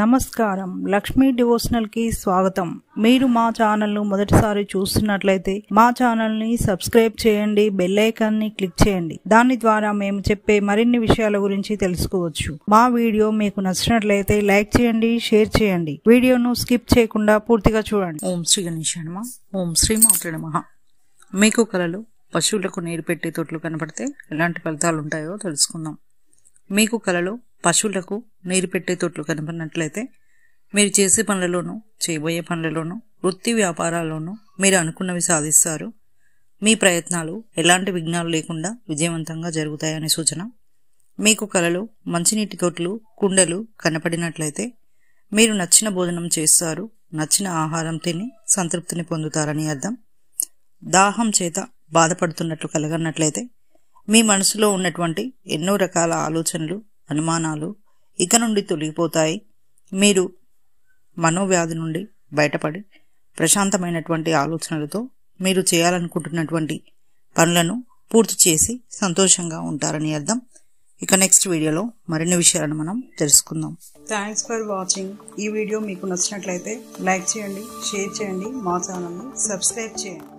నమస్కారం లక్ష్మీ డివోషనల్ కి స్వాగతం మీరు మా ఛానల్ను మొదటిసారి చూస్తున్నట్లయితే మా ఛానల్ని సబ్స్క్రైబ్ చేయండి బెల్ ని క్లిక్ చేయండి దాని ద్వారా మేము చెప్పే మరిన్ని విషయాల గురించి తెలుసుకోవచ్చు మా వీడియో మీకు నచ్చినట్లయితే లైక్ చేయండి షేర్ చేయండి వీడియోను స్కిప్ చేయకుండా పూర్తిగా చూడండి ఓం శ్రీ గణేష్ ఓం శ్రీ మాట్లాడ మీకు కలలు పశువులకు నీరు పెట్టే తొట్లు కనపడితే ఎలాంటి ఫలితాలు ఉంటాయో తెలుసుకుందాం మీకు కలలో పశువులకు నీరు పెట్టే తొట్లు కనపడినట్లయితే మీరు చేసే పనులలోనూ చేయబోయే పనులలోనూ వృత్తి వ్యాపారాల్లోనూ మీరు అనుకున్నవి సాధిస్తారు మీ ప్రయత్నాలు ఎలాంటి విఘ్నాలు లేకుండా విజయవంతంగా జరుగుతాయనే సూచన మీకు కలలు మంచినీటి తొట్లు కుండలు కనపడినట్లయితే మీరు నచ్చిన భోజనం చేస్తారు నచ్చిన ఆహారం తిని సంతృప్తిని పొందుతారని అర్థం దాహం చేత బాధపడుతున్నట్లు కలగన్నట్లయితే మీ మనసులో ఉన్నటువంటి ఎన్నో రకాల ఆలోచనలు అనుమానాలు ఇక నుండి తొలగిపోతాయి మీరు మనోవ్యాధి నుండి బయటపడి ప్రశాంతమైనటువంటి ఆలోచనలతో మీరు చేయాలనుకుంటున్నటువంటి పనులను పూర్తి చేసి సంతోషంగా ఉంటారని అర్థం ఇక నెక్స్ట్ వీడియోలో మరిన్ని విషయాలను మనం తెలుసుకుందాం థ్యాంక్స్ ఫర్ వాచింగ్ ఈ వీడియో మీకు నచ్చినట్లయితే లైక్ చేయండి షేర్ చేయండి మా ఛానల్ని సబ్స్క్రైబ్ చేయండి